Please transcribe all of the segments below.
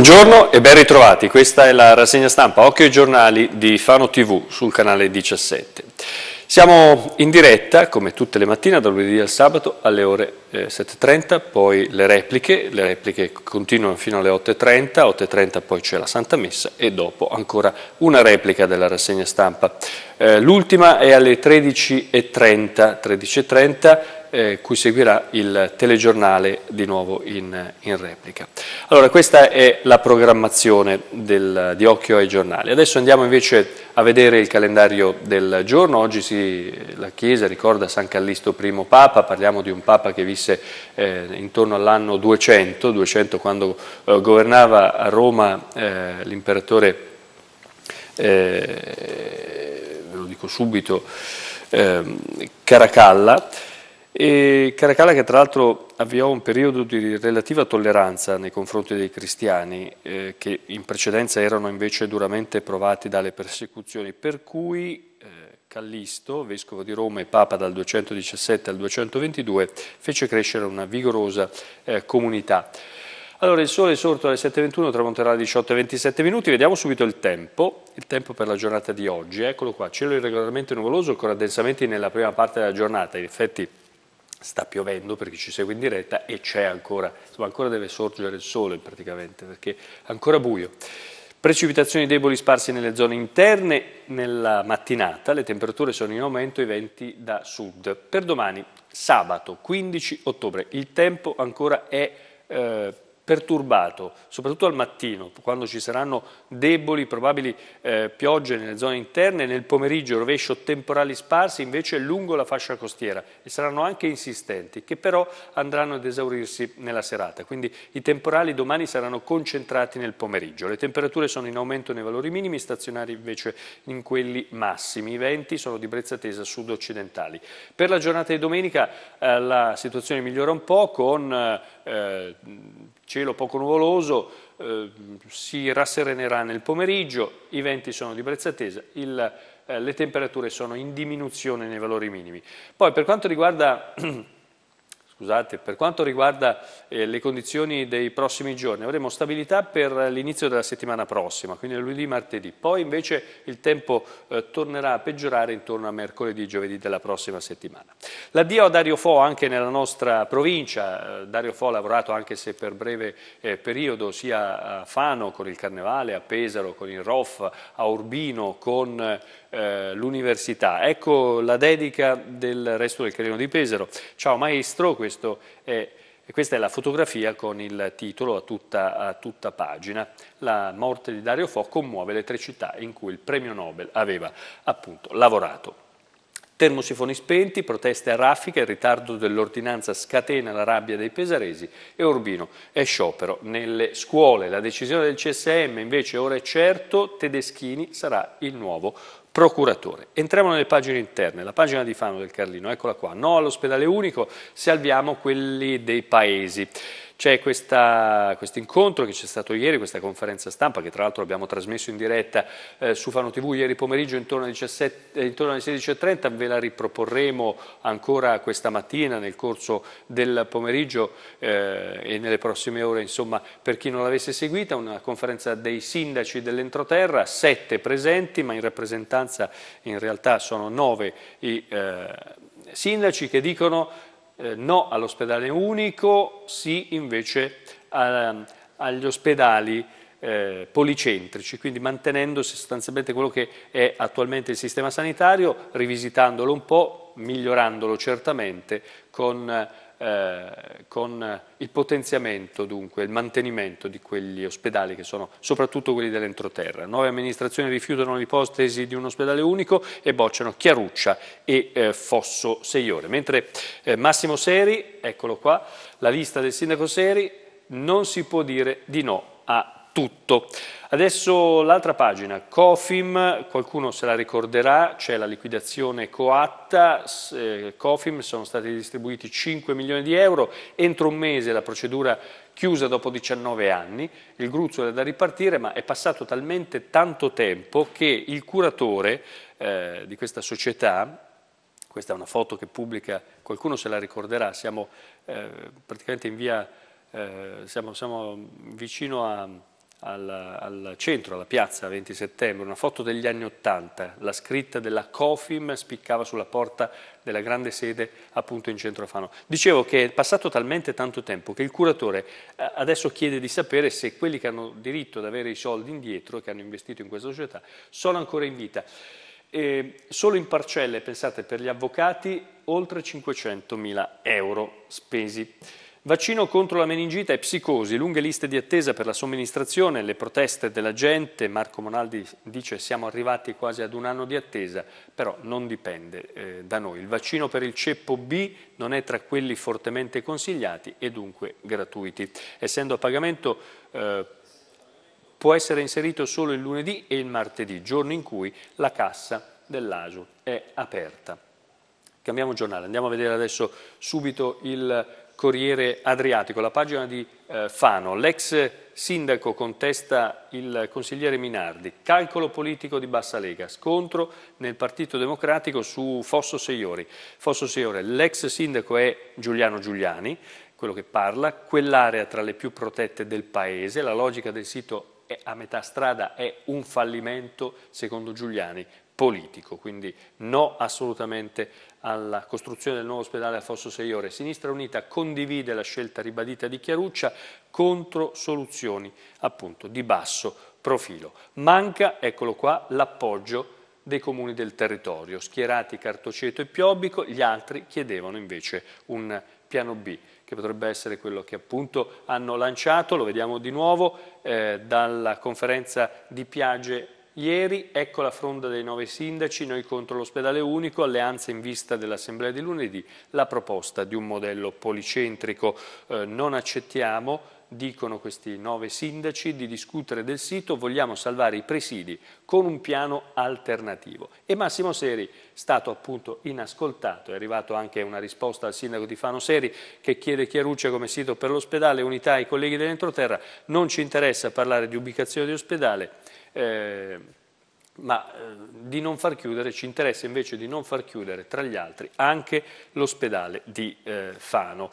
Buongiorno e ben ritrovati, questa è la rassegna stampa Occhio ai giornali di Fano TV sul canale 17. Siamo in diretta, come tutte le mattine, dal lunedì al sabato alle ore 7.30, eh, poi le repliche, le repliche continuano fino alle 8.30, 8.30 poi c'è la Santa Messa e dopo ancora una replica della rassegna stampa. Eh, l'ultima è alle 13.30, 13.30 eh, cui seguirà il telegiornale di nuovo in, in replica. Allora questa è la programmazione del, di Occhio ai giornali. Adesso andiamo invece a vedere il calendario del giorno. Oggi si, la Chiesa ricorda San Callisto I Papa, parliamo di un Papa che visse eh, intorno all'anno 200, 200 quando eh, governava a Roma eh, l'imperatore, eh, ve lo dico subito, ehm, Caracalla e Caracalla che tra l'altro avviò un periodo di relativa tolleranza nei confronti dei cristiani, eh, che in precedenza erano invece duramente provati dalle persecuzioni, per cui eh, Callisto, vescovo di Roma e papa dal 217 al 222, fece crescere una vigorosa eh, comunità. Allora, il sole è sorto alle 7.21, tramonterà alle 18.27 minuti. Vediamo subito il tempo, il tempo per la giornata di oggi. Eccolo qua, cielo irregolarmente nuvoloso, ancora addensamenti nella prima parte della giornata. In effetti sta piovendo per chi ci segue in diretta e c'è ancora, insomma ancora deve sorgere il sole praticamente perché è ancora buio. Precipitazioni deboli sparse nelle zone interne nella mattinata, le temperature sono in aumento, i venti da sud. Per domani, sabato 15 ottobre, il tempo ancora è eh, perturbato, soprattutto al mattino, quando ci saranno deboli, probabili eh, piogge nelle zone interne, nel pomeriggio rovescio temporali sparsi invece lungo la fascia costiera e saranno anche insistenti, che però andranno ad esaurirsi nella serata. Quindi i temporali domani saranno concentrati nel pomeriggio. Le temperature sono in aumento nei valori minimi, stazionari invece in quelli massimi. I venti sono di brezza tesa sud-occidentali. Per la giornata di domenica eh, la situazione migliora un po' con... Eh, eh, cielo poco nuvoloso, eh, si rasserenerà nel pomeriggio, i venti sono di brezza tesa, il, eh, le temperature sono in diminuzione nei valori minimi. Poi per quanto riguarda Scusate, per quanto riguarda eh, le condizioni dei prossimi giorni, avremo stabilità per l'inizio della settimana prossima, quindi lunedì, martedì. Poi invece il tempo eh, tornerà a peggiorare intorno a mercoledì, giovedì della prossima settimana. L'addio a Dario Fo anche nella nostra provincia. Eh, Dario Fo ha lavorato anche se per breve eh, periodo sia a Fano con il Carnevale, a Pesaro con il ROF, a Urbino con eh, l'università. Ecco la dedica del resto del Carino di Pesaro. Ciao maestro, questo è questa è la fotografia con il titolo a tutta, a tutta, pagina. La morte di Dario Fo commuove le tre città in cui il premio Nobel aveva appunto lavorato. Termosifoni spenti, proteste a raffica, il ritardo dell'ordinanza scatena la rabbia dei pesaresi e Urbino è sciopero nelle scuole. La decisione del CSM invece ora è certo, Tedeschini sarà il nuovo procuratore. Entriamo nelle pagine interne, la pagina di Fano del Carlino, eccola qua, no all'ospedale unico, salviamo quelli dei paesi. C'è questo incontro che c'è stato ieri, questa conferenza stampa che tra l'altro abbiamo trasmesso in diretta eh, su Fano TV ieri pomeriggio intorno alle, 17, eh, intorno alle 16.30, ve la riproporremo ancora questa mattina nel corso del pomeriggio eh, e nelle prossime ore insomma, per chi non l'avesse seguita, una conferenza dei sindaci dell'entroterra, sette presenti ma in rappresentanza maggioranza, in realtà sono nove i eh, sindaci che dicono eh, no all'ospedale unico, sì invece a, agli ospedali eh, policentrici, quindi mantenendo sostanzialmente quello che è attualmente il sistema sanitario, rivisitandolo un po', migliorandolo certamente con eh, eh, con il potenziamento, dunque, il mantenimento di quegli ospedali che sono soprattutto quelli dell'entroterra. Nuove amministrazioni rifiutano l'ipotesi di un ospedale unico e bocciano Chiaruccia e eh, Fosso Seiore. Mentre eh, Massimo Seri, eccolo qua, la lista del sindaco Seri, non si può dire di no a tutto. Adesso l'altra pagina, Cofim, qualcuno se la ricorderà, c'è la liquidazione coatta, eh, Cofim sono stati distribuiti 5 milioni di euro, entro un mese la procedura chiusa dopo 19 anni, il gruzzo è da ripartire ma è passato talmente tanto tempo che il curatore eh, di questa società, questa è una foto che pubblica, qualcuno se la ricorderà, siamo eh, praticamente in via, eh, siamo, siamo vicino a al, al, centro, alla piazza 20 settembre, una foto degli anni Ottanta, la scritta della COFIM spiccava sulla porta della grande sede appunto in centro a Fano. Dicevo che è passato talmente tanto tempo che il curatore eh, adesso chiede di sapere se quelli che hanno diritto ad avere i soldi indietro, che hanno investito in questa società, sono ancora in vita. E solo in parcelle, pensate, per gli avvocati oltre 500.000 euro spesi. Vaccino contro la meningita e psicosi, lunghe liste di attesa per la somministrazione, le proteste della gente. Marco Monaldi dice siamo arrivati quasi ad un anno di attesa, però non dipende eh, da noi. Il vaccino per il ceppo B non è tra quelli fortemente consigliati e dunque gratuiti. Essendo a pagamento eh, può essere inserito solo il lunedì e il martedì, giorno in cui la cassa dell'ASU è aperta. Cambiamo giornale, andiamo a vedere adesso subito il Corriere Adriatico, la pagina di eh, Fano. L'ex sindaco contesta il consigliere Minardi. Calcolo politico di Bassa Lega. Scontro nel Partito Democratico su Fosso Seiori. Fosso Seiori, l'ex sindaco è Giuliano Giuliani, quello che parla, quell'area tra le più protette del paese, la logica del sito a metà strada è un fallimento, secondo Giuliani, politico, quindi no assolutamente alla costruzione del nuovo ospedale a Fosso Seiore. Sinistra Unita condivide la scelta ribadita di Chiaruccia contro soluzioni appunto di basso profilo. Manca, eccolo qua, l'appoggio dei comuni del territorio, schierati Cartoceto e Piobbico, gli altri chiedevano invece un piano B che potrebbe essere quello che appunto hanno lanciato, lo vediamo di nuovo, eh, dalla conferenza di Piage ieri, ecco la fronda dei nove sindaci, noi contro l'ospedale unico, alleanza in vista dell'assemblea di lunedì, la proposta di un modello policentrico eh, non accettiamo, dicono questi nove sindaci, di discutere del sito, vogliamo salvare i presidi con un piano alternativo. E Massimo Seri, è stato appunto inascoltato, è arrivato anche una risposta al sindaco di Fano Seri che chiede Chiaruccia come sito per l'ospedale, unità ai colleghi dell'entroterra, non ci interessa parlare di ubicazione di ospedale, eh, ma eh, di non far chiudere, ci interessa invece di non far chiudere tra gli altri anche l'ospedale di eh, Fano.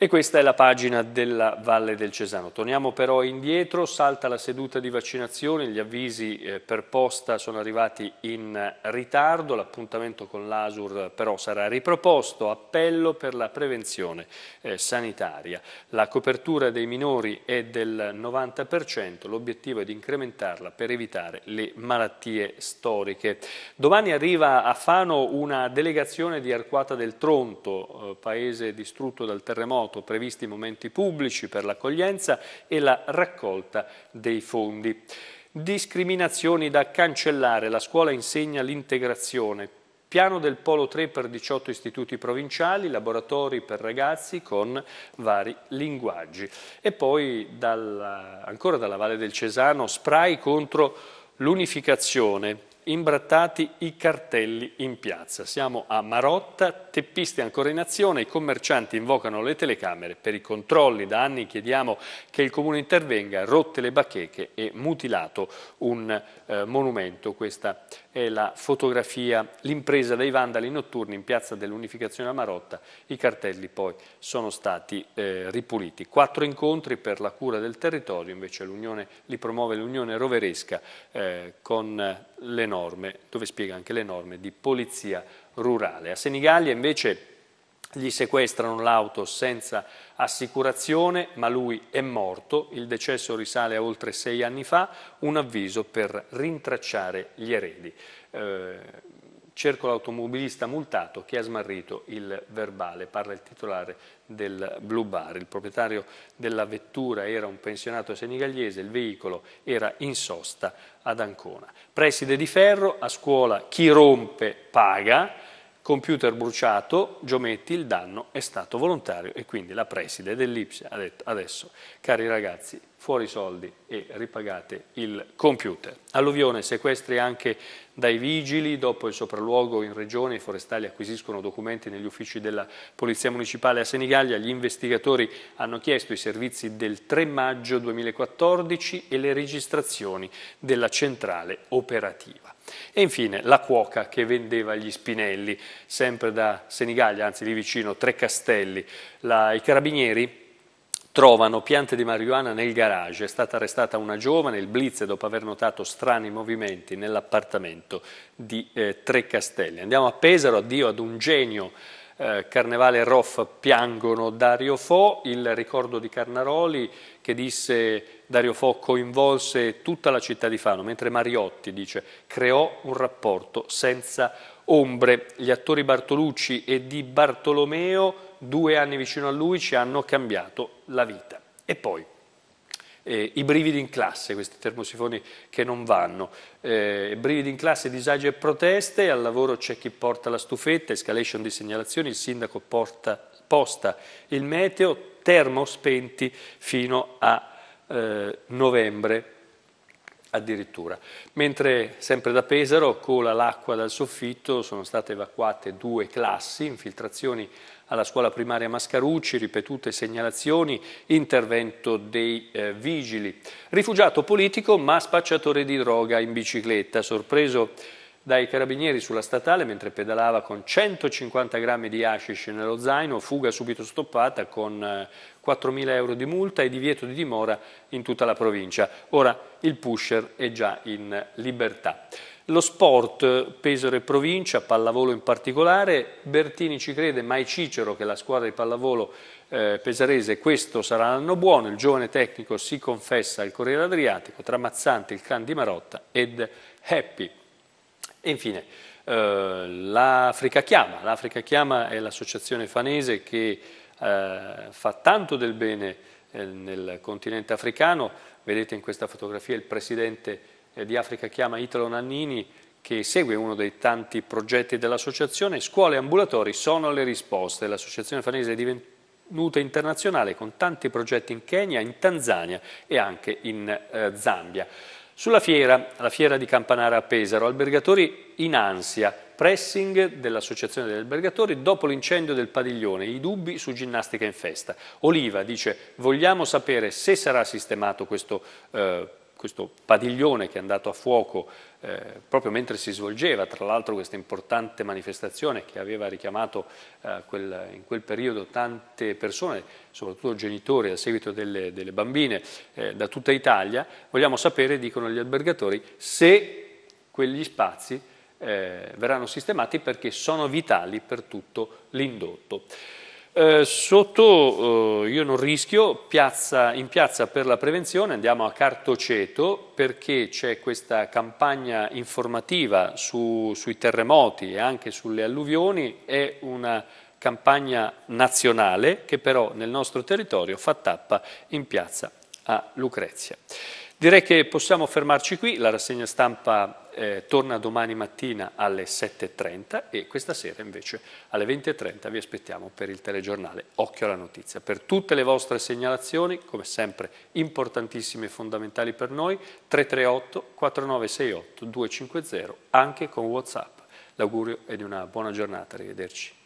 E questa è la pagina della Valle del Cesano. Torniamo però indietro, salta la seduta di vaccinazione, gli avvisi eh, per posta sono arrivati in ritardo, l'appuntamento con l'ASUR però sarà riproposto, appello per la prevenzione eh, sanitaria. La copertura dei minori è del 90%, l'obiettivo è di incrementarla per evitare le malattie storiche. Domani arriva a Fano una delegazione di Arquata del Tronto, eh, paese distrutto dal terremoto noto, previsti momenti pubblici per l'accoglienza e la raccolta dei fondi. Discriminazioni da cancellare, la scuola insegna l'integrazione, Piano del Polo 3 per 18 istituti provinciali, laboratori per ragazzi con vari linguaggi. E poi dalla, ancora dalla Valle del Cesano, spray contro l'unificazione, imbrattati i cartelli in piazza. Siamo a Marotta, teppiste ancora in azione, i commercianti invocano le telecamere per i controlli. Da anni chiediamo che il Comune intervenga, rotte le bacheche e mutilato un eh, monumento. Questa è la fotografia, l'impresa dei vandali notturni in piazza dell'Unificazione a Marotta. I cartelli poi sono stati eh, ripuliti. Quattro incontri per la cura del territorio, invece l'Unione li promuove l'Unione Roveresca eh, con le norme, dove spiega anche le norme di polizia rurale. A Senigallia invece gli sequestrano l'auto senza assicurazione, ma lui è morto, il decesso risale a oltre sei anni fa, un avviso per rintracciare gli eredi. Eh, Cerco l'automobilista multato che ha smarrito il verbale, parla il titolare del Blue Bar. Il proprietario della vettura era un pensionato senegaliese, il veicolo era in sosta ad Ancona. Preside di ferro, a scuola chi rompe paga, computer bruciato, Giometti, il danno è stato volontario e quindi la preside dell'Ipsia ha detto adesso, cari ragazzi, fuori soldi e ripagate il computer. Alluvione, sequestri anche dai vigili, dopo il sopralluogo in regione i forestali acquisiscono documenti negli uffici della Polizia Municipale a Senigallia, gli investigatori hanno chiesto i servizi del 3 maggio 2014 e le registrazioni della centrale operativa. E infine la cuoca che vendeva gli spinelli, sempre da Senigallia, anzi lì vicino, Tre Castelli. La, I carabinieri trovano piante di marijuana nel garage. È stata arrestata una giovane, il blitz, dopo aver notato strani movimenti nell'appartamento di eh, Tre Castelli. Andiamo a Pesaro, addio ad un genio. Eh, Carnevale e Roff piangono Dario Fo, il ricordo di Carnaroli che disse Dario Fo coinvolse tutta la città di Fano, mentre Mariotti dice creò un rapporto senza ombre. Gli attori Bartolucci e Di Bartolomeo due anni vicino a lui ci hanno cambiato la vita. E poi eh, i brividi in classe, questi termosifoni che non vanno, eh, brividi in classe, disagi e proteste, al lavoro c'è chi porta la stufetta, escalation di segnalazioni, il sindaco porta, posta il meteo, termo spenti fino a eh, novembre addirittura. Mentre sempre da Pesaro cola l'acqua dal soffitto, sono state evacuate due classi, infiltrazioni alla scuola primaria Mascarucci, ripetute segnalazioni, intervento dei eh, vigili. Rifugiato politico ma spacciatore di droga in bicicletta, sorpreso dai carabinieri sulla statale mentre pedalava con 150 grammi di hashish nello zaino, fuga subito stoppata con 4.000 eh, euro di multa e divieto di dimora in tutta la provincia. Ora il pusher è già in libertà. Lo sport, Pesaro e provincia, pallavolo in particolare, Bertini ci crede, mai Cicero che la squadra di pallavolo eh, pesarese, questo sarà l'anno buono, il giovane tecnico si confessa al Corriere Adriatico, tra il Can di Marotta ed Happy. E infine, eh, l'Africa Chiama. L'Africa Chiama è l'associazione fanese che eh, fa tanto del bene eh, nel continente africano. Vedete in questa fotografia il presidente eh, di Africa Chiama, Italo Nannini, che segue uno dei tanti progetti dell'associazione. Scuole e ambulatori sono le risposte. L'associazione fanese è divenuta internazionale con tanti progetti in Kenya, in Tanzania e anche in eh, Zambia. Sulla fiera, la fiera di Campanara a Pesaro, albergatori in ansia, pressing dell'Associazione degli Albergatori dopo l'incendio del padiglione, i dubbi su ginnastica in festa. Oliva dice vogliamo sapere se sarà sistemato questo eh, questo padiglione che è andato a fuoco eh, proprio mentre si svolgeva, tra l'altro questa importante manifestazione che aveva richiamato eh, quel, in quel periodo tante persone, soprattutto genitori a seguito delle, delle bambine eh, da tutta Italia, vogliamo sapere, dicono gli albergatori, se quegli spazi eh, verranno sistemati perché sono vitali per tutto l'indotto. Eh, sotto eh, Io non rischio, piazza, in piazza per la prevenzione andiamo a Cartoceto perché c'è questa campagna informativa su, sui terremoti e anche sulle alluvioni, è una campagna nazionale che però nel nostro territorio fa tappa in piazza a Lucrezia. Direi che possiamo fermarci qui, la rassegna stampa eh, torna domani mattina alle 7.30 e questa sera invece alle 20.30 vi aspettiamo per il telegiornale Occhio alla Notizia. Per tutte le vostre segnalazioni, come sempre importantissime e fondamentali per noi, 338 4968 250 anche con Whatsapp. L'augurio è di una buona giornata, arrivederci.